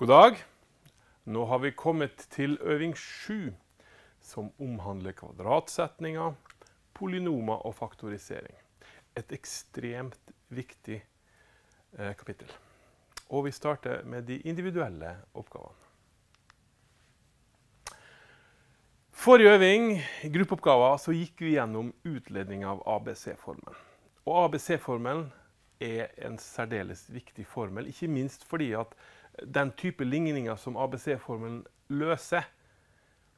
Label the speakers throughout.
Speaker 1: God dag. Nå har vi kommet til øving 7, som omhandler kvadratsetninger, polynomer og faktorisering. Et ekstremt viktig eh, kapittel. Og vi starter med de individuelle oppgavene. Forrige øving, gruppeoppgaver, så gikk vi gjennom utledning av ABC-formelen. Og ABC-formelen er en særdeles viktig formel, ikke minst fordi at den type ligninger som ABC-formelen løser,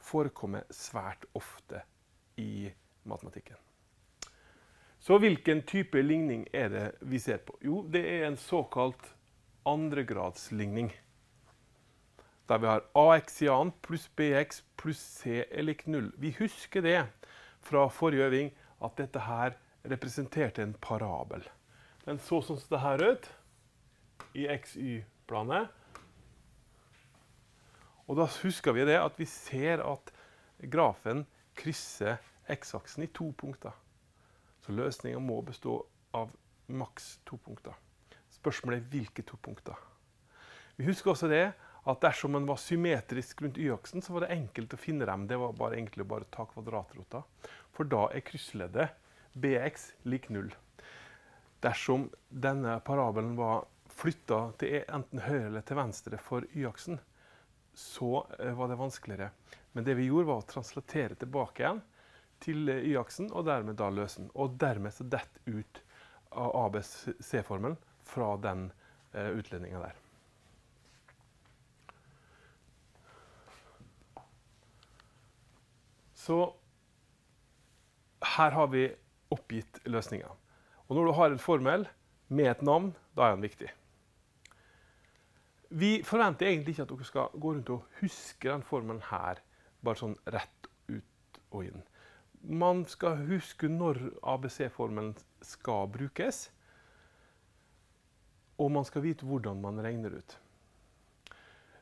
Speaker 1: forekommer svært ofte i matematikken. Så hvilken type ligning er det vi ser på? Jo, det er en såkalt andregradsligning. Der vi har ax i annet pluss BX pluss C er lik null. Vi husker det fra forrige øving at dette her representerte en parabel. Den så sånn som det her ut i XY-planet. Og da husker vi det at vi ser at grafen krysser x-aksen i to punkter. Så løsninga må bestå av maks to punkter. Spørsmålet er hvilke to punkter. Vi husker også det at dersom man var symmetrisk rundt y-aksen, så var det enkelt å finne dem. Det var bare egentlig bare å ta kvadratrota. For da er kryssleddet bx lik null. Dersom denne parabelen var flytta til e- enten høyre eller til venstre for y-aksen, så eh, var det vanskeligere. Men det vi gjorde, var å translatere tilbake igjen til eh, y-aksen, og dermed da løse den. Og dermed så detter ut ABC-formelen fra den eh, utledninga der. Så her har vi oppgitt løsninga. Og når du har en formel med et navn, da er den viktig. Vi forventer egentlig ikke at dere skal gå rundt og huske den formelen her, bare sånn rett ut og inn. Man skal huske når ABC-formelen skal brukes, og man skal vite hvordan man regner ut.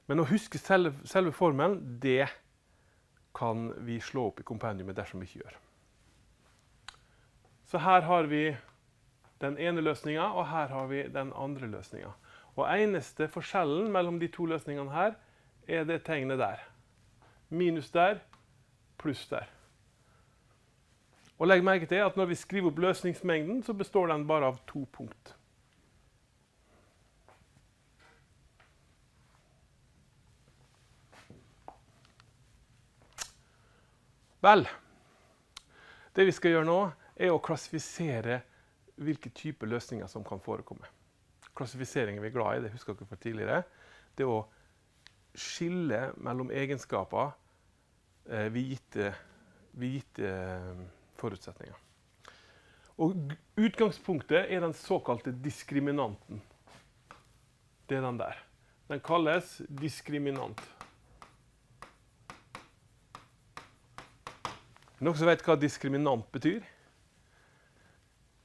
Speaker 1: Men å huske selve, selve formelen, det kan vi slå opp i kompendiumet dersom vi ikke gjør. Så her har vi den ene løsninga, og her har vi den andre løsninga. Og eneste forskjellen mellom de to løsningene her er det tegnet der. Minus der, pluss der. Og legg merke til at når vi skriver opp løsningsmengden, så består den bare av to punkt. Vel, det vi skal gjøre nå, er å klassifisere hvilke typer løsninger som kan forekomme klassifiseringen vi er glad i, det husker dere fra tidligere, det å skille mellom egenskaper eh, ved gitte, gitte eh, forutsetninger. Og utgangspunktet er den såkalte diskriminanten. Det er den der. Den kalles diskriminant. Noen som vet hva diskriminant betyr?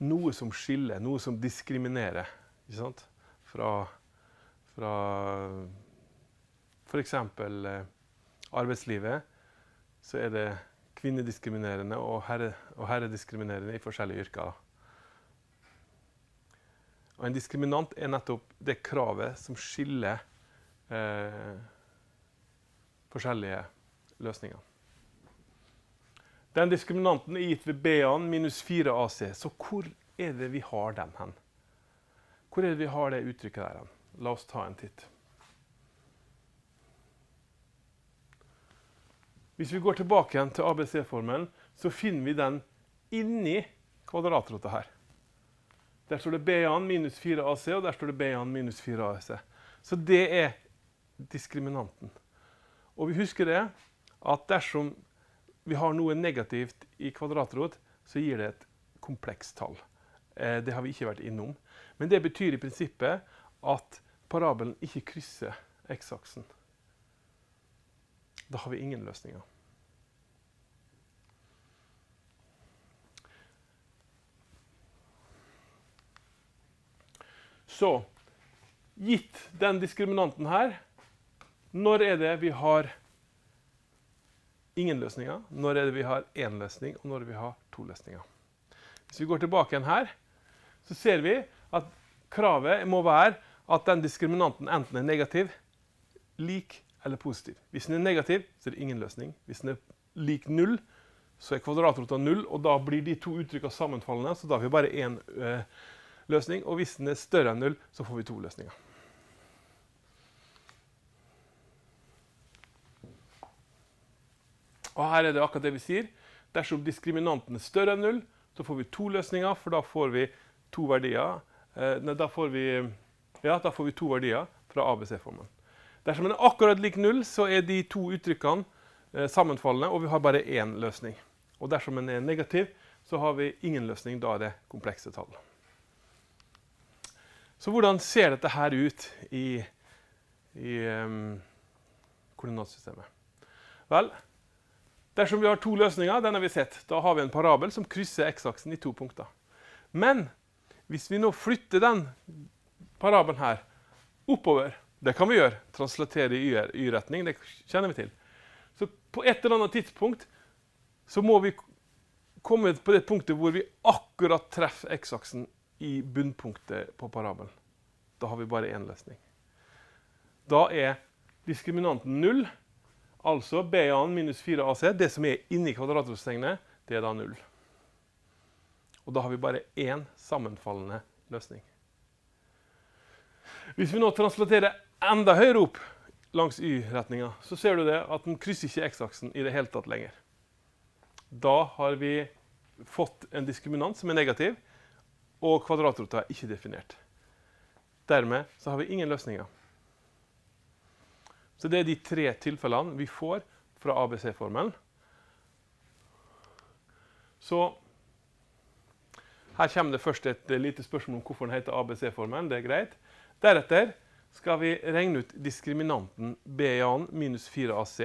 Speaker 1: Noe som skiller, noe som diskriminerer. Ikke sant? Fra, fra f.eks. Eh, arbeidslivet så er det kvinnediskriminerende og, herre, og herrediskriminerende i forskjellige yrker. Og en diskriminant er nettopp det kravet som skiller eh, forskjellige løsninger. Den diskriminanten er gitt ved BA-en minus 4 AC. Så hvor er det vi har den hen? Hvor er det vi har det uttrykket der? La oss ta en titt. Hvis vi går tilbake igjen til ABC-formelen, så finner vi den inni kvadratrota her. Der står det BA-en minus 4AC, og der står det BA-en minus 4AC. Så det er diskriminanten. Og vi husker det at dersom vi har noe negativt i kvadratrot, så gir det et komplekst tall. Eh, det har vi ikke vært innom. Men det betyr i prinsippet at parabelen ikke krysser X-aksen. Da har vi ingen løsninger. Så gitt den diskriminanten her, når er det vi har ingen løsninger? Når er det vi har én løsning, og når er det vi har to løsninger? Hvis vi går tilbake igjen her, så ser vi at kravet må være at den diskriminanten enten er negativ, lik eller positiv. Hvis den er negativ, så er det ingen løsning. Hvis den er lik null, så er kvadratrota null, og da blir de to uttrykkene sammenfallende, så da har vi bare én ø, eh, løsning. Og hvis den er større enn null, så får vi to løsninger. Og her er det akkurat det vi sier. Dersom diskriminanten er større enn null, så får vi to løsninger, for da får vi to verdier. Eh, da får vi, ja, da får vi to verdier fra ABC-formen. Dersom den er akkurat lik null, så er de to uttrykkene eh, sammenfallende, og vi har bare én løsning. Og dersom den er negativ, så har vi ingen løsning. Da er det komplekse tall. Så hvordan ser dette her ut i, i um, koordinatsystemet? Vel, dersom vi har to løsninger, den har vi sett. Da har vi en parabel som krysser x-aksen i to punkter. Men hvis vi nå flytter den parabelen her oppover Det kan vi gjøre. Translatere i y-retning. Det kjenner vi til. Så på et eller annet tidspunkt så må vi komme på det punktet hvor vi akkurat treffer x-aksen i bunnpunktet på parabelen. Da har vi bare én løsning. Da er diskriminanten null. Altså BA-en minus 4AC, det som er inni kvadratrotstegnet, det er da null. Og da har vi bare én sammenfallende løsning. Hvis vi nå translaterer enda høyere opp langs Y-retninga, så ser du det at den krysser ikke X-aksen i det hele tatt lenger. Da har vi fått en diskriminant som er negativ, og kvadratrota er ikke definert. Dermed så har vi ingen løsninger. Så det er de tre tilfellene vi får fra ABC-formelen. Så her kommer det først et eh, lite spørsmål om hvorfor den heter ABC-formelen. Det er greit. Deretter skal vi regne ut diskriminanten BA-en minus 4AC.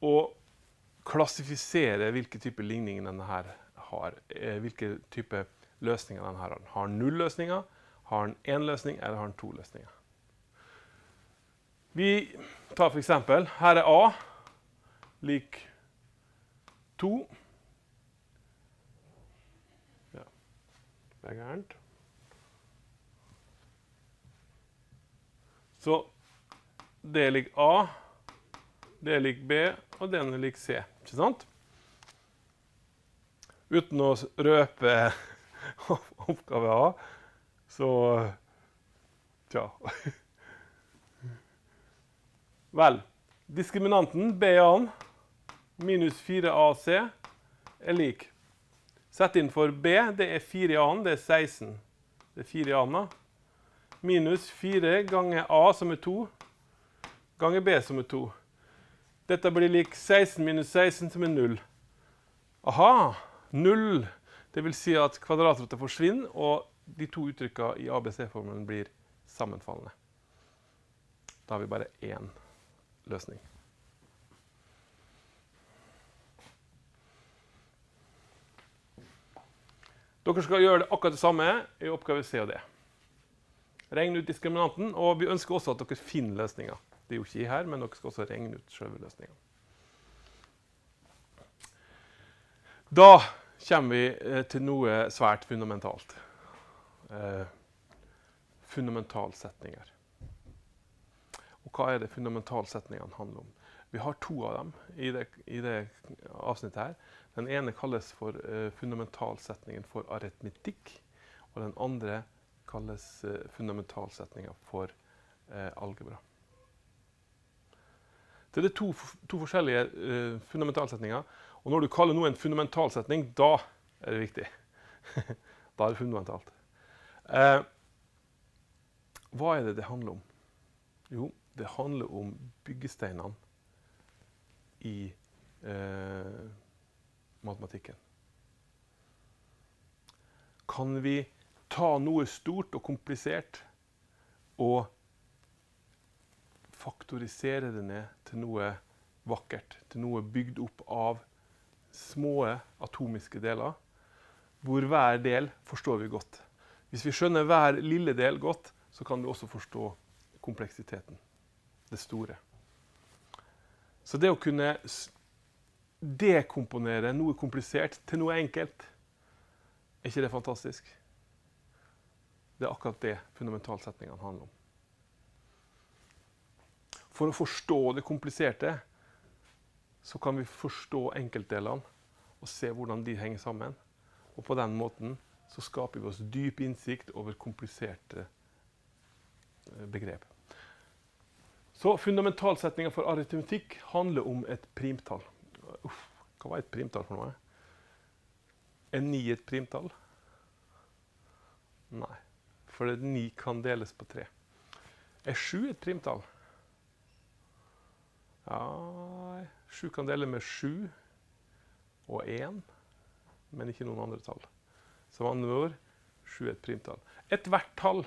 Speaker 1: Og klassifisere hvilke type ligninger denne her har. Eh, hvilke type løsninger denne her har. Har den null løsninger, har den én løsning, eller har den to løsninger? Vi tar for eksempel. Her er A lik 2. Det er gærent. Så det er lik A, det er lik B, og D er lik C. Ikke sant? Uten å røpe oppgave A, så Tja. Vel. Diskriminanten BA-en minus 4AC er lik Sett inn for B. Det er 4 i annen, det er 16. Det er 4 i annen. Minus 4 ganger A, som er 2, ganger B, som er 2. Dette blir lik 16 minus 16, som er 0. Aha! 0. Det vil si at kvadratrota forsvinner, og de to uttrykkene i ABC-formelen blir sammenfallende. Da har vi bare én løsning. Dere skal gjøre det akkurat det samme i oppgave C og D. Regn ut diskriminanten, og vi ønsker også at dere finner løsninger. Det er jo ikke i her, men dere skal også regne ut selve løsninga. Da kommer vi eh, til noe svært fundamentalt. Eh, fundamentalsetninger. Og hva er det fundamentalsetningene handler om? Vi har to av dem i det, i det avsnittet her. Den ene kalles for eh, fundamentalsetningen for aritmetikk, og den andre kalles eh, fundamentalsetninga for eh, algebra. Det er de to, to, forskjellige fundamentalsetninger. Og når du kaller noe en fundamentalsetning, da er det viktig. da er det fundamentalt. Eh, hva er det det handler om? Jo, det handler om byggesteinene i eh, matematikken. Kan vi ta noe stort og komplisert og faktorisere det ned til noe vakkert, til noe bygd opp av små atomiske deler, hvor hver del forstår vi godt. Hvis vi skjønner hver lille del godt, så kan vi også forstå kompleksiteten, det store. Så det å kunne dekomponere noe komplisert til noe enkelt. Er ikke det fantastisk? Det er akkurat det fundamentalsetningene handler om. For å forstå det kompliserte så kan vi forstå enkeltdelene og se hvordan de henger sammen. Og på den måten så skaper vi oss dyp innsikt over kompliserte eh, begrep. Så fundamentalsetninga for aritmetikk handler om et primtall. Hva var et primtall for noe? Er ni et primtall? Nei. For ni kan deles på tre. Er sju et primtall? Ja Sju kan dele med sju og én, men ikke noen andre tall. Så med andre ord sju er et primtall. Ethvert tall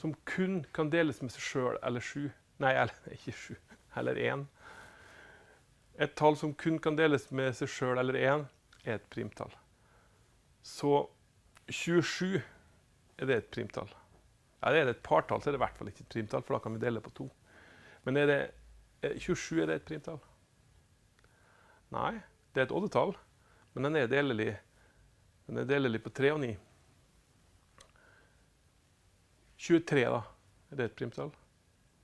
Speaker 1: som kun kan deles med seg sjøl eller sju Nei, eller, ikke sju. Eller én et tall som kun kan deles med seg sjøl eller én, er et primtall. Så 27 er det et primtall. Ja, er det et partall, så er det i hvert fall ikke et primtall, for da kan vi dele på to. Men er det, 27 er det et primtall? Nei, det er et oddetall, men den er delelig, den er delelig på 3 og 9. 23, da. Er det et primtall?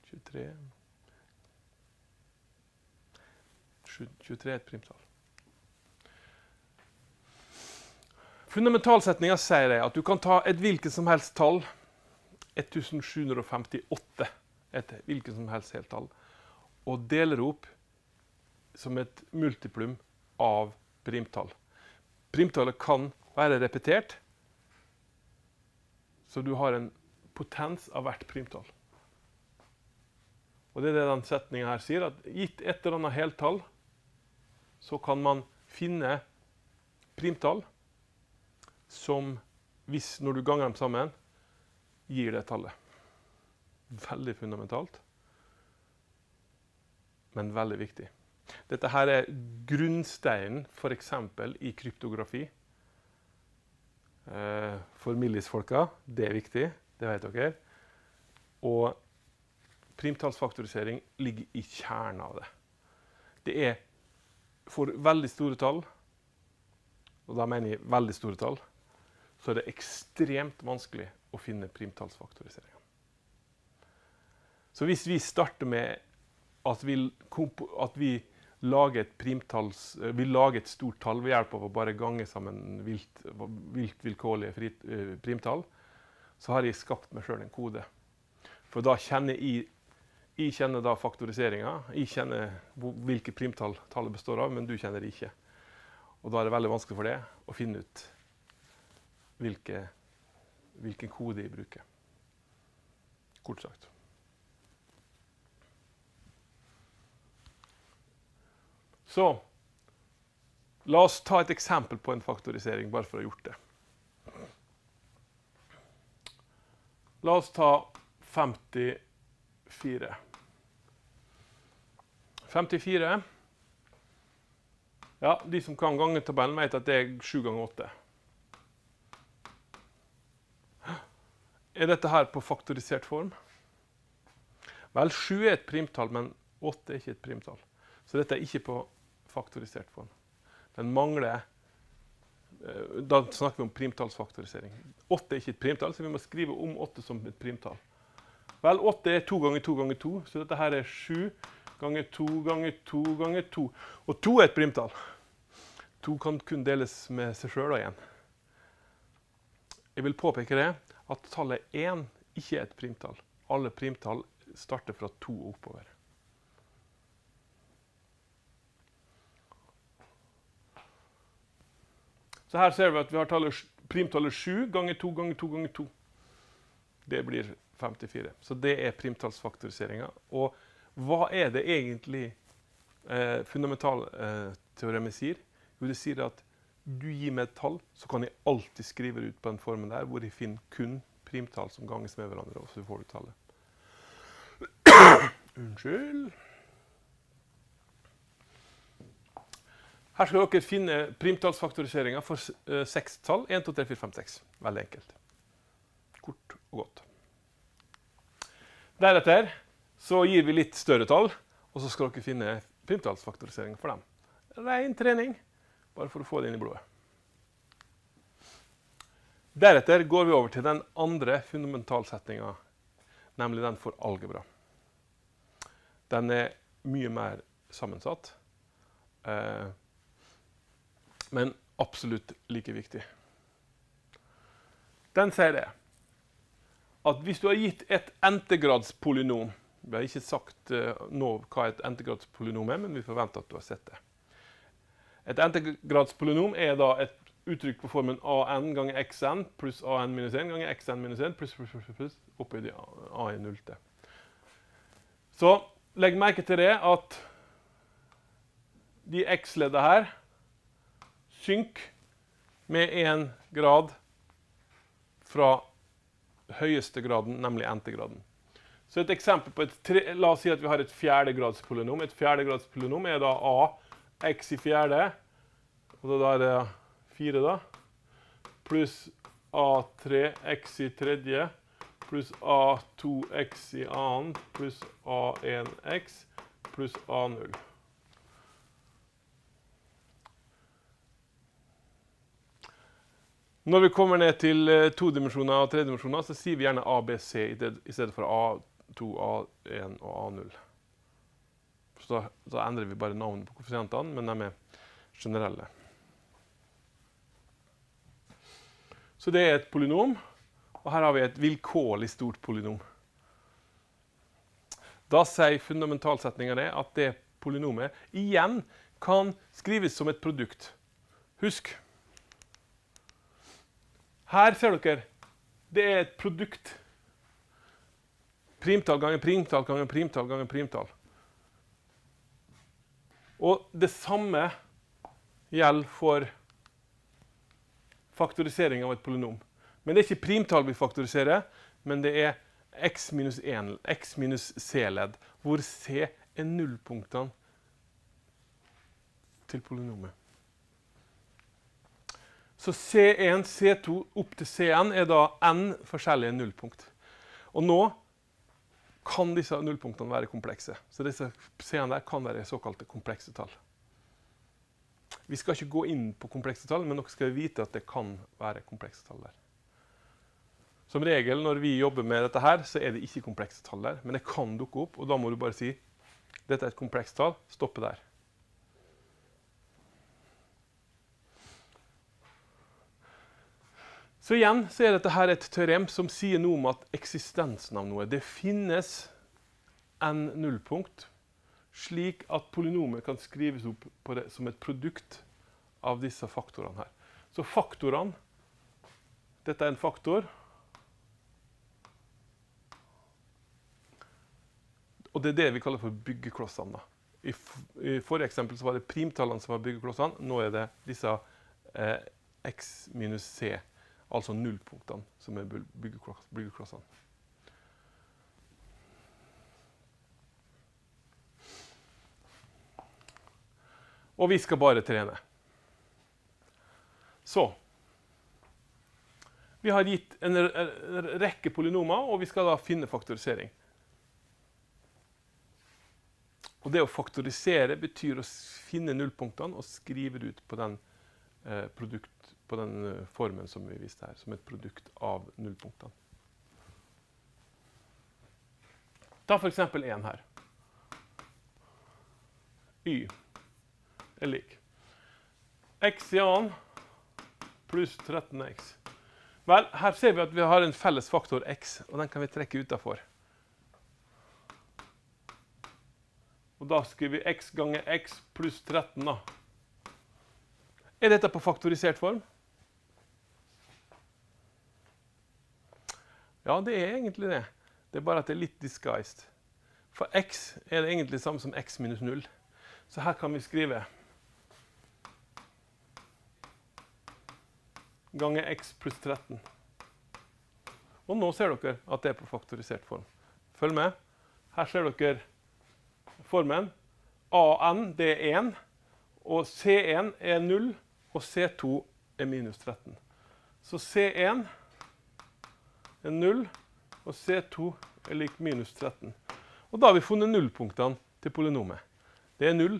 Speaker 1: 23 23 er et primtall. Fundamentalsetninga sier det at du kan ta et hvilket som helst tall 1758 et hvilket som helst heltall og dele det opp som et multiplum av primtall. Primtallet kan være repetert, så du har en potens av hvert primtall. Og det er det den setninga her sier, at gitt et eller annet heltall så kan man finne primtall som, hvis når du ganger dem sammen, gir det tallet. Veldig fundamentalt, men veldig viktig. Dette her er grunnsteinen f.eks. i kryptografi. Eh, for Millis-folka, det er viktig, det vet dere. Og primtallsfaktorisering ligger i kjernen av det. Det er for veldig store tall, og da mener jeg veldig store tall, så er det ekstremt vanskelig å finne primtallsfaktoriseringa. Så hvis vi starter med at vi, at vi lager, et eh, vi lager et stort tall ved hjelp av å bare gange sammen vilt, vilt vilkårlige eh, primtall, så har jeg skapt meg sjøl en kode. For da kjenner jeg jeg kjenner da faktoriseringa. Jeg kjenner hvilke primtall tallet består av, men du kjenner det ikke. Og da er det veldig vanskelig for deg å finne ut hvilke, hvilken kode jeg bruker. Kort sagt. Så la oss ta et eksempel på en faktorisering, bare for å ha gjort det. La oss ta 50 54. 54. Ja, de som kan gange tabellen, vet at det er 7 ganger 8. Er dette her på faktorisert form? Vel, 7 er et primtall, men 8 er ikke et primtall. Så dette er ikke på faktorisert form. Den mangler eh, Da snakker vi om primtallsfaktorisering. 8 er ikke et primtall, så vi må skrive om 8 som et primtall. Vel, 8 er 2 ganger 2 ganger 2, så dette her er 7 ganger 2 ganger 2 ganger 2. Og 2 er et primtall. 2 kan kun deles med seg sjøl igjen. Jeg vil påpeke det at tallet 1 ikke er et primtall. Alle primtall starter fra 2 og oppover. Så her ser vi at vi har primtallet 7 ganger 2 ganger 2 ganger 2. Det blir 54. Så det er primtallsfaktoriseringa. Og hva er det egentlig eh, fundamentalteoremet eh, sier? Jo, det sier at du gir meg et tall, så kan jeg alltid skrive det ut på den formen der, hvor jeg finner kun primtall som ganges med hverandre, og så får du tallet. Unnskyld. Her skal dere finne primtallsfaktoriseringa for eh, seks tall. 1, 2, 3, 4, 5, 6. Veldig enkelt. Kort og godt. Deretter så gir vi litt større tall, og så skal dere finne primtallsfaktorisering for dem. Rein trening, bare for å få det inn i blodet. Deretter går vi over til den andre fundamentalsetningen, nemlig den for algebra. Den er mye mer sammensatt, eh, men absolutt like viktig. Den sier det at hvis du har gitt et entegradspolynom Vi har ikke sagt uh, nå hva et entegradspolynom er, men vi forventer at du har sett det. Et entegradspolynom er da et uttrykk på formen an ganger xn pluss an minus 1 ganger xn minus 1 pluss, pluss, pluss, pluss oppi de a i nullte. Så legg merke til det at de x-leddene her synker med én grad fra høyeste graden, nemlig nth-graden. Så et eksempel på et tre, La oss si at vi har et fjerdegradspolynom. Et fjerdegradspolynom er da a x i fjerde, og da er det 4, da, pluss a3 x i tredje pluss a2 x i annen pluss a1 x pluss a0. Når vi kommer ned til eh, todimensjoner og tredimensjoner, så sier vi gjerne ABC i stedet for A2, A1 og A0. Så da, endrer vi bare navnet på koeffisientene, men de er generelle. Så det er et polynom, og her har vi et vilkårlig stort polynom. Da sier fundamentalsetningen det at det polynomet igjen kan skrives som et produkt. Husk her ser dere. Det er et produkt. Primtall ganger primtall ganger primtall ganger primtall. Og det samme gjelder for faktorisering av et polynom. Men det er ikke primtall vi faktoriserer, men det er x minus, 1, x minus c-ledd, hvor c er nullpunktene til polynomet. Så C1, C2 opp til C1 er da n forskjellige nullpunkt. Og nå kan disse nullpunktene være komplekse. Så disse C-ene der kan være såkalte komplekse tall. Vi skal ikke gå inn på komplekse tall, men dere skal vite at det kan være komplekse tall der. Som regel når vi jobber med dette her, så er det ikke komplekse tall der, men det kan dukke opp, og da må du bare si dette er et komplekst tall, stoppe der. Så igjen så er dette her et teorem som sier noe om at eksistensen av noe. Det finnes en nullpunkt, slik at polynomet kan skrives opp det, som et produkt av disse faktorene her. Så faktorene Dette er en faktor. Og det er det vi kaller for byggeklossene. I, i forrige eksempel var det primtallene som var byggeklossene. Nå er det disse eh, x minus c altså nullpunktene, som er byggeklossene. Og vi skal bare trene. Så Vi har gitt en rekke polynomer, og vi skal da finne faktorisering. Og det å faktorisere betyr å finne nullpunktene og skrive det ut på den eh, produkt, på den eh, formen som vi viste her, som et produkt av nullpunktene. Ta f.eks. én her. Y er lik x i annen pluss 13x. Vel, her ser vi at vi har en felles faktor x, og den kan vi trekke utafor. Og da skriver vi x ganger x pluss 13, da. Er dette på faktorisert form? Ja, det er egentlig det. Det er bare at det er litt disguised. For x er det egentlig samme som x minus 0. Så her kan vi skrive ganger x pluss 13. Og nå ser dere at det er på faktorisert form. Følg med. Her ser dere formen. AN det er 1, og C1 er 0, og C2 er minus 13. Så C1 er 0, og C2 er lik minus 13. Og da har vi funnet nullpunktene til polynomet. Det er 0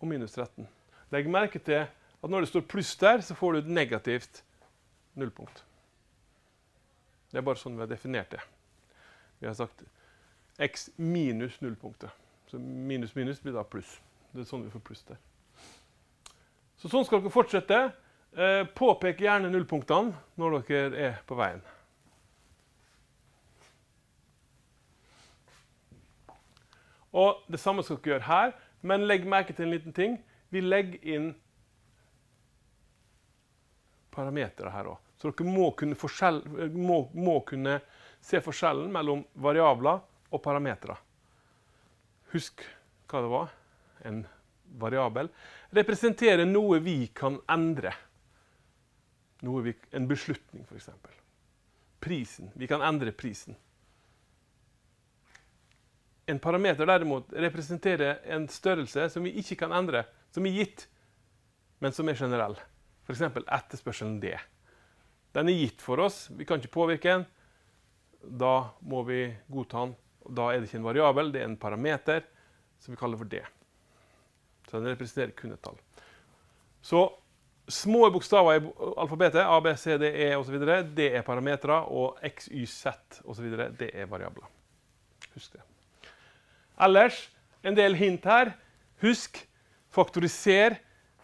Speaker 1: og minus 13. Legg merke til at når det står pluss der, så får du et negativt nullpunkt. Det er bare sånn vi har definert det. Vi har sagt x minus nullpunktet. Så minus minus blir da pluss. Det er sånn vi får pluss der. Så sånn skal dere fortsette. Eh, påpek gjerne nullpunktene når dere er på veien. Og det samme skal dere gjøre her, men legg merke til en liten ting. Vi legger inn parametere her òg. Så dere må kunne, må, må kunne, se forskjellen mellom variabler og parametere. Husk hva det var. En variabel representerer noe vi kan endre. Vi, en beslutning, f.eks. Prisen. Vi kan endre prisen. En parameter derimot representerer en størrelse som vi ikke kan endre, som er gitt, men som er generell. F.eks. etterspørselen D. Den er gitt for oss, vi kan ikke påvirke den. Da må vi godta den. Da er det ikke en variabel, det er en parameter som vi kaller for D. Så den representerer kun et tall. Så små bokstaver i alfabetet, A, B, C, D, E osv., det er parametere. Og X, Y, Z osv., det er variabler. Husk det. Ellers en del hint her. Husk, faktoriser,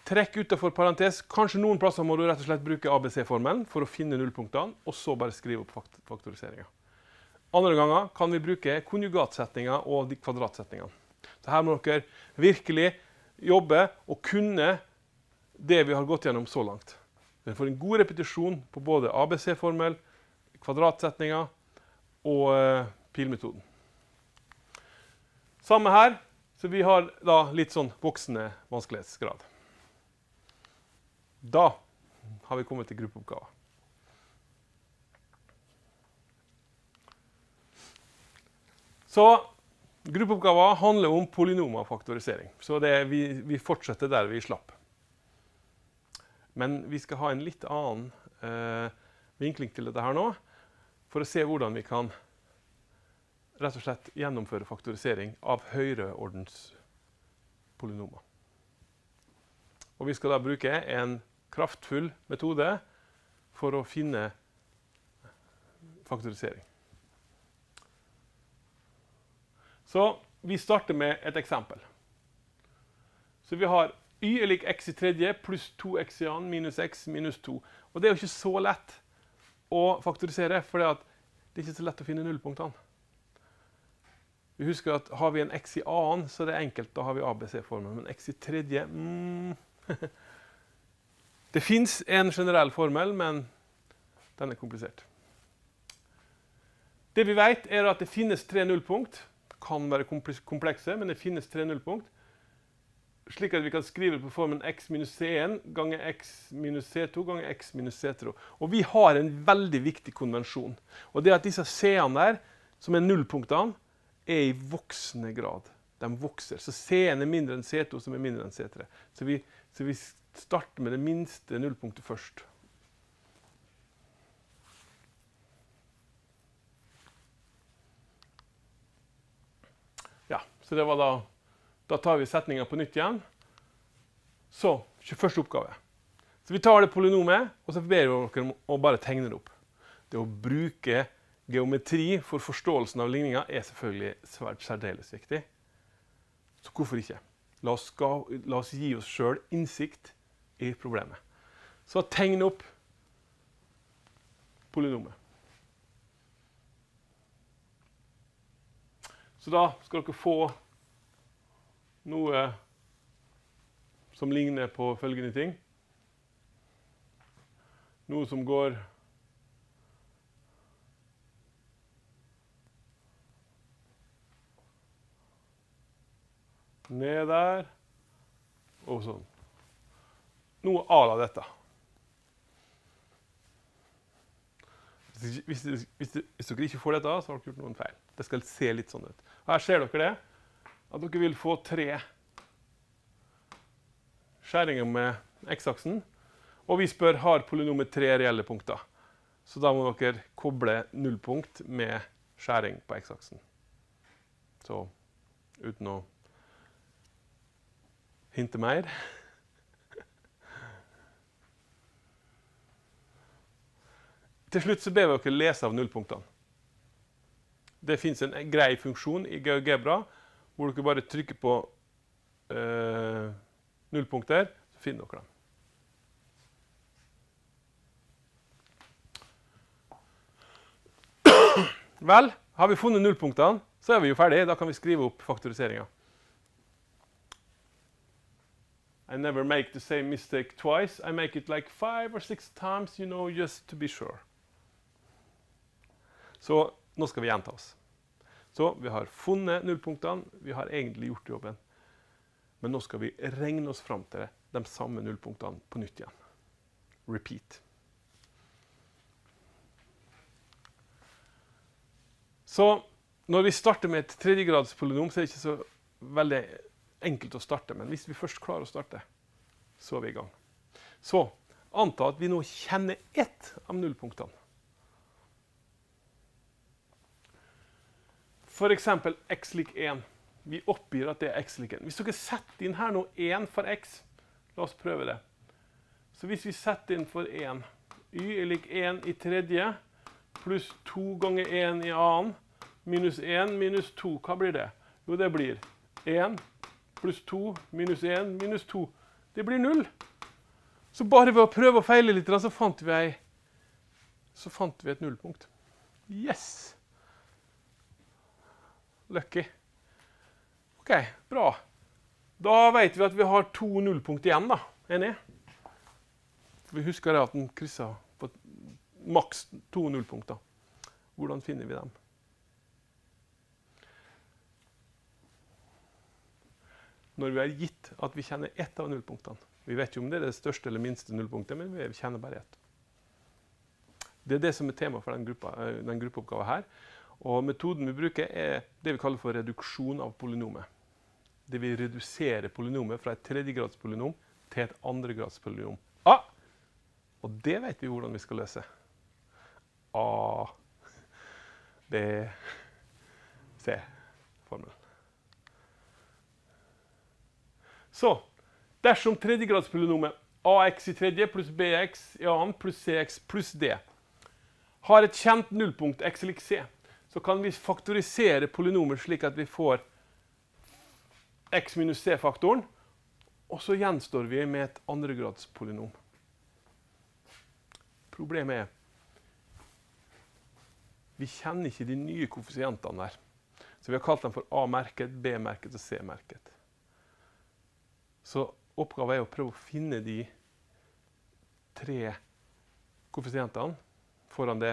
Speaker 1: trekk utenfor parentes. Kanskje noen plasser må du rett og slett bruke ABC-formelen for å finne nullpunktene, og så bare skrive opp fakt faktoriseringa. Andre ganger kan vi bruke konjugatsetninga og de kvadratsetningene. Så her må dere virkelig jobbe og kunne det vi har gått gjennom så langt. Dere får en god repetisjon på både ABC-formel, kvadratsetninger og eh, pilmetoden. Samme her. Så vi har da litt sånn voksende vanskelighetsgrad. Da har vi kommet til gruppeoppgaver. Så gruppeoppgaver handler om polynomer Så det, vi, vi, fortsetter der vi slapp. Men vi skal ha en litt annen eh, vinkling til dette her nå, for å se hvordan vi kan rett og slett gjennomføre faktorisering av ordens polynomer. Og vi skal da bruke en kraftfull metode for å finne faktorisering. Så vi starter med et eksempel. Så vi har y er lik x i tredje pluss 2x i annen minus x minus 2. Og det er jo ikke så lett å faktorisere, for det er ikke så lett å finne nullpunktene. Vi husker at Har vi en x i annen, så det er enkelt. Da har vi ABC-formelen. Men x i tredje mm. Det fins en generell formel, men den er komplisert. Det vi vet, er at det finnes tre nullpunkt. Kan være komplekse, men det finnes tre nullpunkt. Slik at vi kan skrive på formen x minus c1 ganger x minus c2 ganger x minus c3. Og vi har en veldig viktig konvensjon. Og det er at disse c-ene der, som er nullpunktene, er i voksende grad. De vokser. Så C-en er mindre enn C2, som er mindre enn C3. Så vi, så vi starter med det minste nullpunktet først. Ja, så det var da Da tar vi setninga på nytt igjen. Så første oppgave. Så vi tar det polynomet, og så ber vi dere om å bare tegne det opp. Det å bruke geometri for forståelsen av ligninga er selvfølgelig svært særdeles viktig. Så hvorfor ikke? La oss, ga, la oss gi oss sjøl innsikt i problemet. Så tegn opp polynomet. Så da skal dere få noe som ligner på følgende ting. Noe som går Ned der. Og sånn. Noe à la dette. Hvis, hvis, hvis, dere ikke får dette, så har dere gjort noen feil. Det skal se litt sånn ut. Her ser dere det. At dere vil få tre skjæringer med x-aksen. Og vi spør har polynomet tre reelle punkter. Så da må dere koble nullpunkt med skjæring på x-aksen. Så uten å Hinte mer? Til slutt så ber vi dere lese av nullpunktene. Det fins en grei funksjon i GeoGebra hvor dere bare trykker på øh, nullpunkter, så finner dere dem. Vel, har vi funnet nullpunktene, så er vi jo ferdig Da kan vi skrive opp faktoriseringa. I never make the same mistake twice. I make it like five or six times, you know, just to be sure. Så nå skal vi gjenta oss. Så vi har funnet nullpunktene. Vi har egentlig gjort jobben. Men nå skal vi regne oss fram til de samme nullpunktene på nytt igjen. Repeat. Så når vi starter med et tredjegradspolynom, så er det ikke så veldig enkelt å starte, men hvis vi først klarer å starte, så er vi i gang. Så anta at vi nå kjenner ett av nullpunktene. F.eks. x lik 1. Vi oppgir at det er x lik 1. Hvis dere setter inn her nå 1 for x La oss prøve det. Så hvis vi setter inn for 1 Y er lik 1 i tredje pluss 2 ganger 1 i annen minus 1 minus 2. Hva blir det? Jo, det blir 1 pluss 2 minus 1 minus 2. Det blir 0. Så bare ved å prøve og feile litt, så fant vi, ei, så fant vi et nullpunkt. Yes! Lucky. OK, bra. Da vet vi at vi har to nullpunkt igjen, da. Enig? Vi husker at den kryssa på maks to nullpunkter. Hvordan finner vi dem? når vi har gitt at vi kjenner ett av nullpunktene. Vi vet ikke om det er det største eller minste nullpunktet, men vi kjenner bare ett. Det er det som er tema for eh, den, gruppeoppgaven her. Og metoden vi bruker, er det vi kaller for reduksjon av polynomet. Det vil redusere polynomet fra et tredjegradspolynom til et andregradspolynom. A! Ah! Og det vet vi hvordan vi skal løse. A B C-formelen. Så dersom tredjegradspolynomet ax i tredje pluss bx i annen pluss cx pluss d har et kjent nullpunkt x lik c, så kan vi faktorisere polynomet slik at vi får x minus c-faktoren, og så gjenstår vi med et andregradspolynom. Problemet er vi kjenner ikke de nye koeffisientene der. Så vi har kalt dem for A-merket, B-merket og C-merket. Så oppgaven er å prøve å finne de tre koeffisientene foran det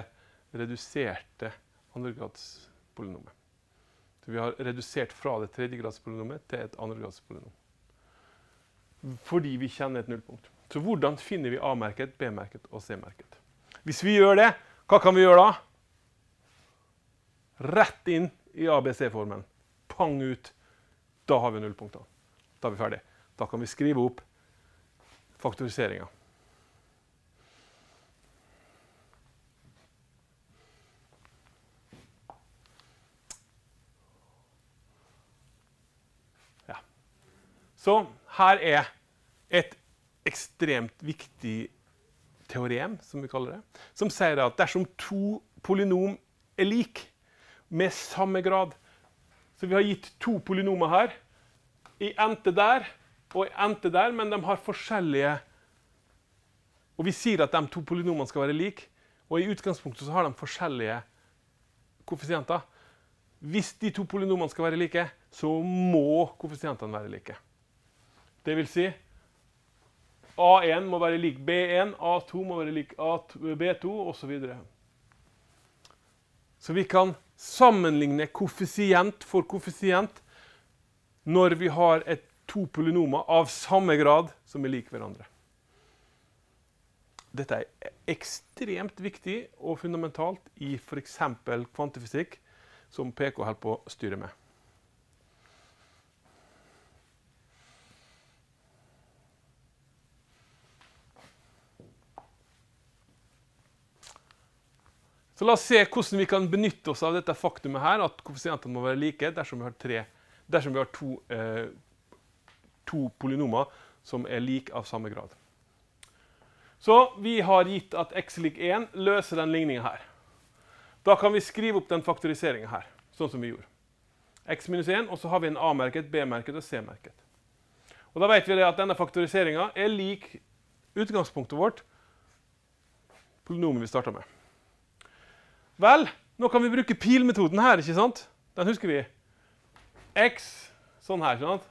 Speaker 1: reduserte andregradspolynomet. Så vi har redusert fra det tredjegradspolynomet til et andregradspolynom. Fordi vi kjenner et nullpunkt. Så hvordan finner vi A-merket, B-merket og C-merket? Hvis vi gjør det, hva kan vi gjøre da? Rett inn i ABC-formen. Pang ut. Da har vi nullpunktene. Da er vi ferdig. Da kan vi skrive opp faktoriseringa. Ja. Så her er et ekstremt viktig teorem, som vi kaller det, som sier at dersom to polynom er like med samme grad Så vi har gitt to polynomer her. I n der og endte der, men de har forskjellige Og vi sier at de to polynomene skal være like, og i utgangspunktet så har de forskjellige koeffisienter. Hvis de to polynomene skal være like, så må koeffisientene være like. Det vil si A1 må være lik B1, A2 må være lik B2, osv. Så, så vi kan sammenligne koeffisient for koeffisient når vi har et to polynomer av samme grad som er lik hverandre. Dette er ekstremt viktig og fundamentalt i f.eks. kvantifysikk som PK holder på å styre med. Så La oss se hvordan vi kan benytte oss av dette faktumet her, at koeffisientene må være like dersom vi har, tre, dersom vi har to eh, to polynomer som er like av samme grad. Så vi har gitt at x lik 1 løser den ligningen her. Da kan vi skrive opp den faktoriseringen her, sånn som vi gjorde. x minus 1, og så har vi en A-merket, B-merket og C-merket. Og Da vet vi det at denne faktoriseringen er lik utgangspunktet vårt, Polynomen vi startet med. Vel, nå kan vi bruke pilmetoden her, ikke sant? Den husker vi. X sånn her, ikke sant?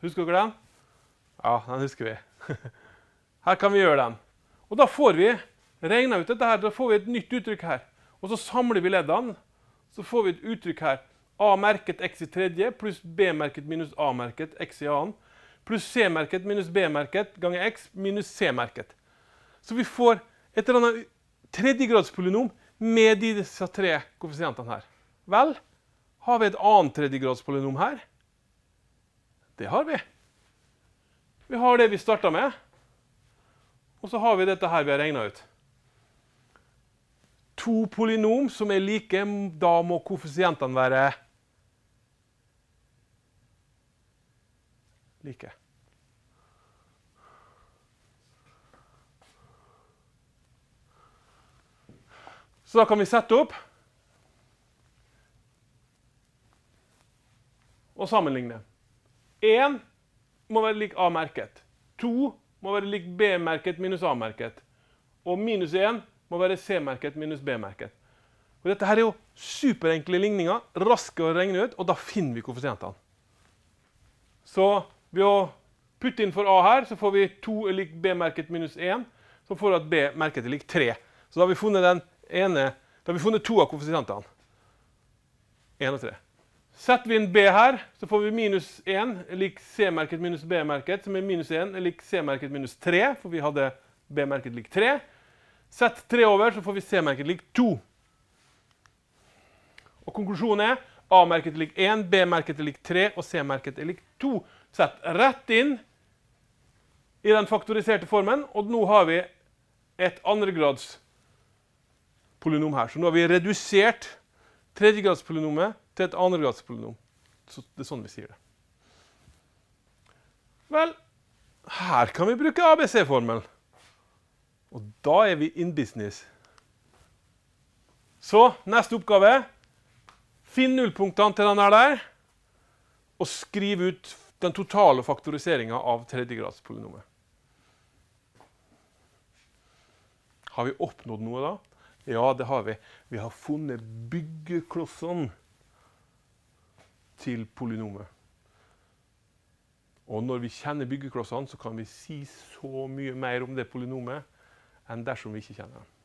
Speaker 1: Husker dere den? Ja, den husker vi. Her kan vi gjøre den. Og da får vi regnet ut dette her, da får vi et nytt uttrykk her. Og så samler vi leddene. Så får vi et uttrykk her. A merket x i tredje pluss B merket minus A merket x i annen pluss C merket minus B merket ganger x minus C merket. Så vi får et eller annet tredjegradspolynom med disse tre koeffisientene her. Vel, har vi et annet tredjegradspolynom her? Det har vi. Vi har det vi starta med, og så har vi dette her vi har regna ut. To polynom som er like, da må koeffisientene være like. Så da kan vi sette opp og sammenligne. Én må være lik A-merket. To må være lik B-merket minus A-merket. Og minus én må være C-merket minus B-merket. Og Dette her er jo superenkle ligninger, raske å regne ut, og da finner vi koeffisientene. Så ved å putte inn for A her, så får vi 2 er lik B-merket minus 1, så får at B-merket er lik 3. Så da har vi funnet, ene, da har vi funnet to av koeffisientene. 1 og 3. Setter vi inn B her, så får vi minus 1 lik C-merket minus B-merket, som er minus 1 lik C-merket minus 3, for vi hadde B-merket lik 3. Sett 3 over, så får vi C-merket lik 2. Og konklusjonen er A-merket lik 1, B-merket lik 3 og C-merket lik 2. Sett rett inn i den faktoriserte formen, og nå har vi et andregradspolynom her. Så nå har vi redusert tredjegradspolynomet det er et så Det er sånn vi sier det. Vel, her kan vi bruke ABC-formelen. Og da er vi in business. Så neste oppgave Finn nullpunktene til den der, og skriv ut den totale faktoriseringen av tredjegradspolynomet. Har vi oppnådd noe da? Ja, det har vi. Vi har funnet byggeklossene til polynomet. Og når vi kjenner byggeklossene, så kan vi si så mye mer om det polynomet enn dersom vi ikke kjenner dem.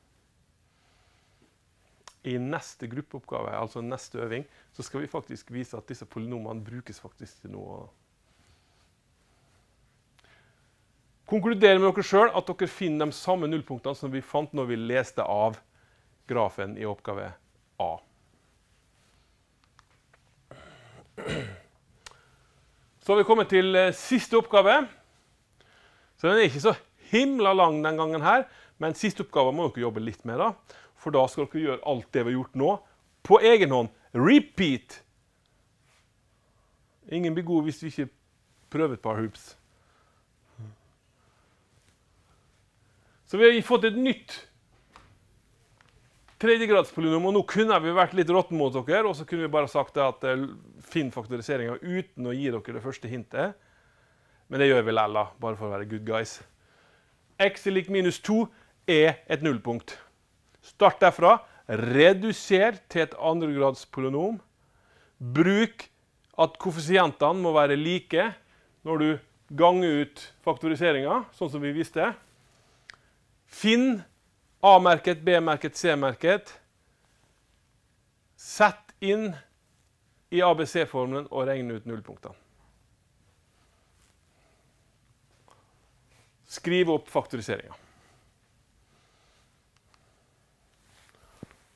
Speaker 1: I neste gruppeoppgave, altså neste øving, så skal vi faktisk vise at disse polynomene brukes faktisk til noe. Konkluder med dere sjøl at dere finner de samme nullpunktene som vi fant når vi leste av grafen i oppgave A. Så har vi kommet til eh, siste oppgave. Så Den er ikke så himla lang den gangen her, men siste oppgave må dere jobbe litt med. da. For da skal dere gjøre alt det vi har gjort nå, på egen hånd. Repeat! Ingen blir god hvis vi ikke prøver et par hoops. Så vi har fått et nytt Tredjegradspolynom, og nå kunne vi vært litt råtne mot dere, og så kunne vi bare sagt det at eh, finn faktoriseringa uten å gi dere det første hintet. Men det gjør vi lella, bare for å være good guys. X er lik minus 2 e er et nullpunkt. Start derfra. Reduser til et andregradspolynom. Bruk at koeffisientene må være like når du ganger ut faktoriseringa, sånn som vi viste. Finn A-merket, B-merket, C-merket. Sett inn i ABC-formelen og regne ut nullpunktene. Skriv opp faktoriseringa.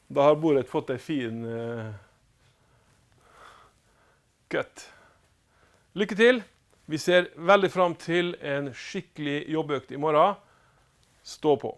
Speaker 1: Da har bordet fått ei en fin uh, cut. Lykke til. Vi ser veldig fram til en skikkelig jobbøkt i morgen. Stå på.